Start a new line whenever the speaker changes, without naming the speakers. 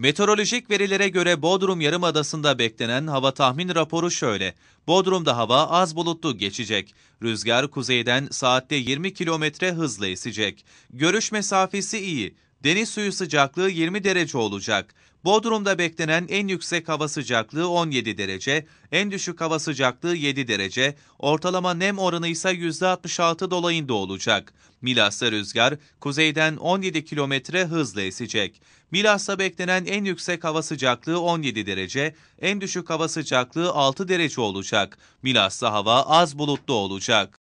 Meteorolojik verilere göre Bodrum Yarımadası'nda beklenen hava tahmin raporu şöyle. Bodrum'da hava az bulutlu geçecek. Rüzgar kuzeyden saatte 20 kilometre hızla esecek. Görüş mesafesi iyi. Deniz suyu sıcaklığı 20 derece olacak. Bodrum'da beklenen en yüksek hava sıcaklığı 17 derece, en düşük hava sıcaklığı 7 derece, ortalama nem oranı ise %66 dolayında olacak. Milas'ta rüzgar kuzeyden 17 kilometre hızla esecek. Milas'ta beklenen en yüksek hava sıcaklığı 17 derece, en düşük hava sıcaklığı 6 derece olacak. Milas'ta hava az bulutlu olacak.